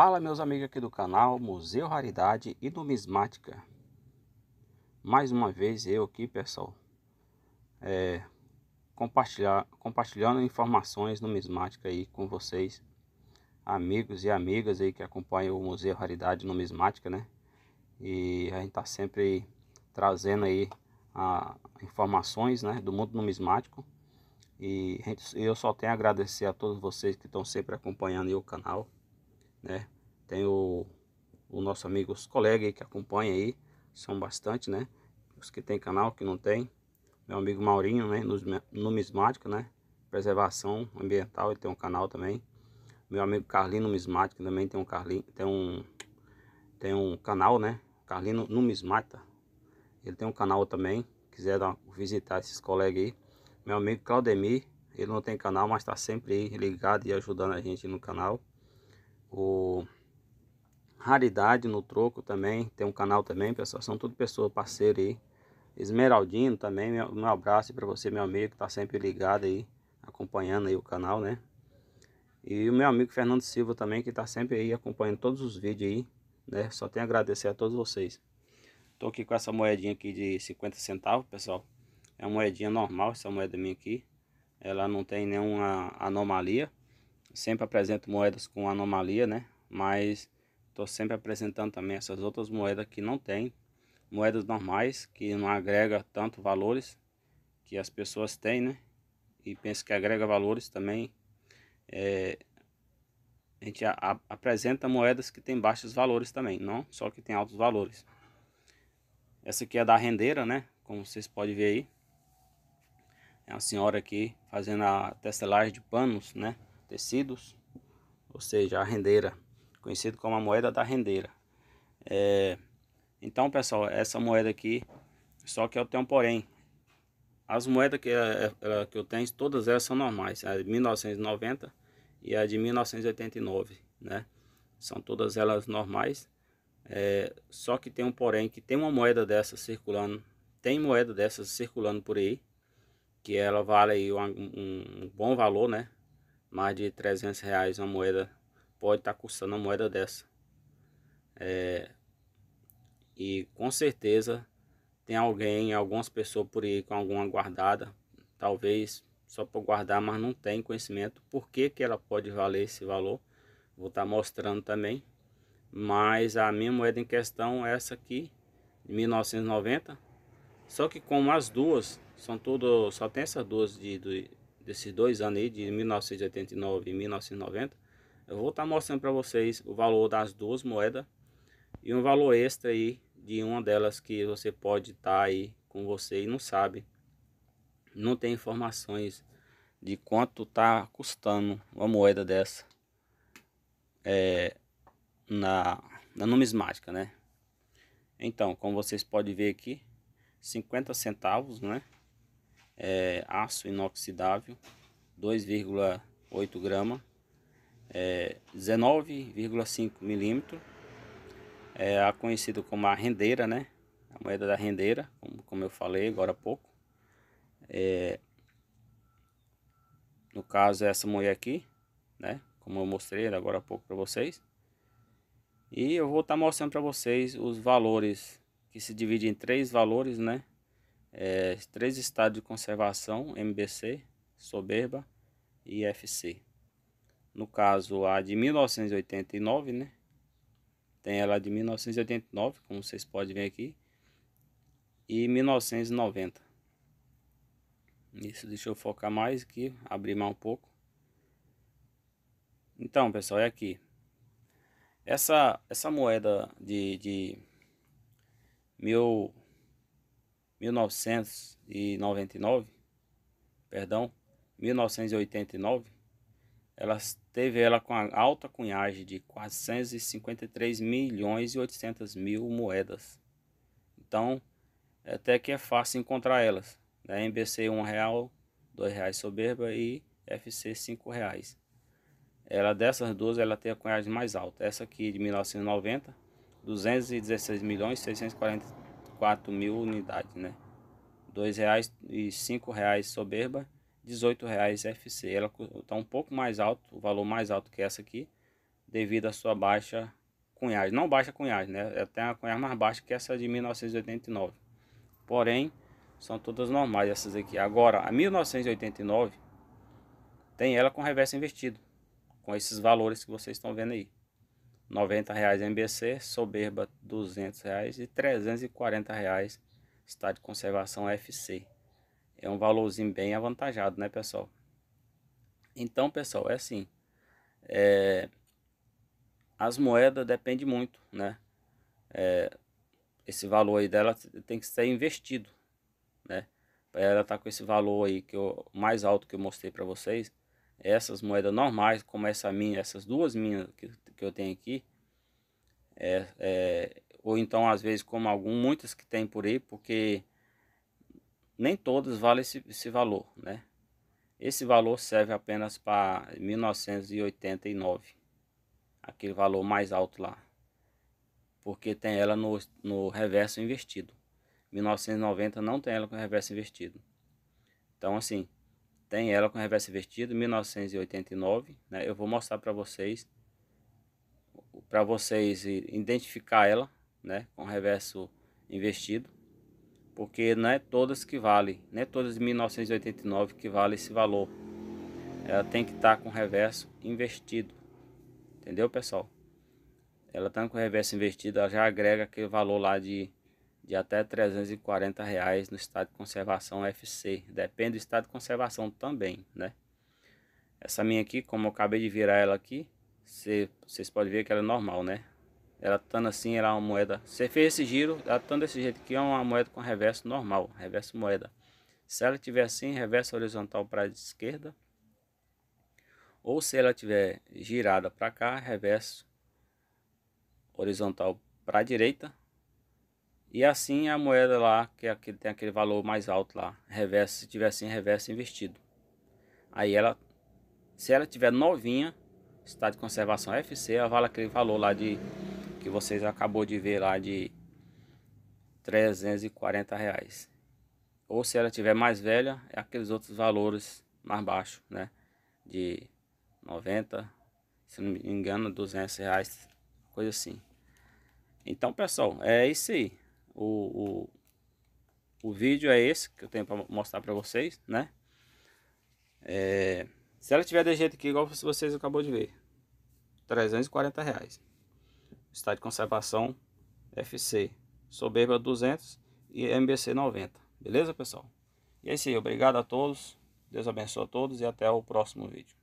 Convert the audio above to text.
Fala meus amigos aqui do canal Museu Raridade e Numismática Mais uma vez eu aqui pessoal é, compartilhar, Compartilhando informações numismáticas aí com vocês Amigos e amigas aí que acompanham o Museu Raridade e Numismática né E a gente tá sempre trazendo aí a, informações né, do mundo numismático e gente, eu só tenho a agradecer a todos vocês que estão sempre acompanhando o canal né? Tem o, o nosso amigo, os colegas que acompanham aí, são bastante, né? Os que tem canal, que não tem. Meu amigo Maurinho, né? Numismático, né? Preservação ambiental, ele tem um canal também. Meu amigo Carlino Numismático também tem um, Carlin, tem um, tem um canal, né? Carlino Numismata. Ele tem um canal também. Quiser dar, visitar esses colegas aí. Meu amigo Claudemir, ele não tem canal, mas tá sempre aí ligado e ajudando a gente no canal o Raridade no Troco também, tem um canal também, pessoal, são tudo pessoas parceiras aí. Esmeraldino também, meu, meu abraço para você, meu amigo, que tá sempre ligado aí, acompanhando aí o canal, né? E o meu amigo Fernando Silva também, que tá sempre aí acompanhando todos os vídeos aí, né? Só tenho a agradecer a todos vocês. Tô aqui com essa moedinha aqui de 50 centavos, pessoal. É uma moedinha normal, essa moeda minha aqui. Ela não tem nenhuma anomalia sempre apresento moedas com anomalia, né? Mas estou sempre apresentando também essas outras moedas que não tem, moedas normais que não agrega tanto valores que as pessoas têm, né? E pensa que agrega valores também. É, a gente a, a, apresenta moedas que tem baixos valores também, não só que tem altos valores. Essa aqui é da rendeira, né? Como vocês podem ver aí. É uma senhora aqui fazendo a testelagem de panos, né? tecidos, ou seja, a rendeira, conhecido como a moeda da rendeira. É, então, pessoal, essa moeda aqui, só que eu tenho um porém. As moedas que, ela, é, é, que eu tenho, todas elas são normais, a de 1990 e a de 1989, né? São todas elas normais, é, só que tem um porém que tem uma moeda dessa circulando, tem moeda dessas circulando por aí, que ela vale aí um, um bom valor, né? mais de 300 reais uma moeda, pode estar tá custando uma moeda dessa. É, e com certeza tem alguém, algumas pessoas por aí com alguma guardada, talvez só para guardar, mas não tem conhecimento por que, que ela pode valer esse valor. Vou estar tá mostrando também. Mas a minha moeda em questão é essa aqui, de 1990. Só que como as duas são tudo, só tem essas duas de, de desses dois anos aí, de 1989 e 1990, eu vou estar tá mostrando para vocês o valor das duas moedas e um valor extra aí de uma delas que você pode estar tá aí com você e não sabe, não tem informações de quanto tá custando uma moeda dessa é, na, na numismática, né? Então, como vocês podem ver aqui, 50 centavos, né? é, aço inoxidável, 2,8 grama, é, 19,5 milímetro, é a conhecida como a rendeira, né? A moeda da rendeira, como, como eu falei agora há pouco. É, no caso, é essa moeda aqui, né? Como eu mostrei agora há pouco para vocês. E eu vou estar tá mostrando para vocês os valores, que se divide em três valores, né? é, três estados de conservação, MBC, Soberba e FC. No caso, a de 1989, né? Tem ela de 1989, como vocês podem ver aqui, e 1990. Isso, deixa eu focar mais aqui, abrir mais um pouco. Então, pessoal, é aqui. Essa, essa moeda de, de mil, 1999, perdão, 1989, ela teve ela com a alta cunhagem de 453 milhões e 800 mil moedas. Então, é até que é fácil encontrar elas. Né? MBC um real, dois reais soberba e FC cinco reais. Ela dessas duas ela tem a cunhagem mais alta. Essa aqui de 1990, 216 milhões 640 4 mil unidades, né? R$ 2,05 e soberba, R$ 18,00 FC. Ela está um pouco mais alto, o valor mais alto que essa aqui, devido à sua baixa cunhagem. Não baixa cunhagem, né? Ela tem uma cunhagem mais baixa que essa de 1989. Porém, são todas normais essas aqui. Agora, a 1989 tem ela com reverso investido, com esses valores que vocês estão vendo aí. 90 reais MBC, Soberba 200 reais e 340 reais está de conservação FC. É um valorzinho bem avantajado, né, pessoal? Então, pessoal, é assim. É, as moedas dependem muito, né? É, esse valor aí dela tem que ser investido, né? Para ela estar tá com esse valor aí que eu, mais alto que eu mostrei para vocês, essas moedas normais, como essa minha, essas duas minhas que, que eu tenho aqui, é, é, ou então às vezes como algum, muitas que tem por aí, porque nem todas valem esse, esse valor, né? Esse valor serve apenas para 1989, aquele valor mais alto lá, porque tem ela no, no reverso investido. 1990 não tem ela com reverso investido. Então assim, tem ela com reverso invertido, 1989, né? Eu vou mostrar para vocês, para vocês identificar ela, né? Com reverso investido, porque não é todas que valem, não é todas de 1989 que vale esse valor. Ela tem que estar tá com reverso investido, entendeu, pessoal? Ela tá com reverso investido, ela já agrega aquele valor lá de de até 340 reais no estado de conservação FC. Depende do estado de conservação também, né? Essa minha aqui, como eu acabei de virar ela aqui, vocês cê, podem ver que ela é normal, né? Ela estando assim, ela é uma moeda. Você fez esse giro, ela estando desse jeito aqui, é uma moeda com reverso normal, reverso moeda. Se ela tiver assim, reverso horizontal para a esquerda, ou se ela tiver girada para cá, reverso horizontal para a direita, e assim a moeda lá, que é que tem aquele valor mais alto lá, reverso, se tiver assim, reverso investido. Aí ela, se ela tiver novinha, estado de conservação FC, ela vale aquele valor lá de, que vocês acabou de ver lá de 340 reais. Ou se ela tiver mais velha, é aqueles outros valores mais baixos, né? De 90, se não me engano, 200 reais, coisa assim. Então, pessoal, é isso aí o, o, o vídeo é esse que eu tenho para mostrar para vocês, né? É, se ela tiver de jeito aqui, igual vocês acabou de ver, 340 reais. Estado de conservação FC, soberba 200 e MBC 90. Beleza, pessoal? E é isso aí. Obrigado a todos. Deus abençoe a todos e até o próximo vídeo.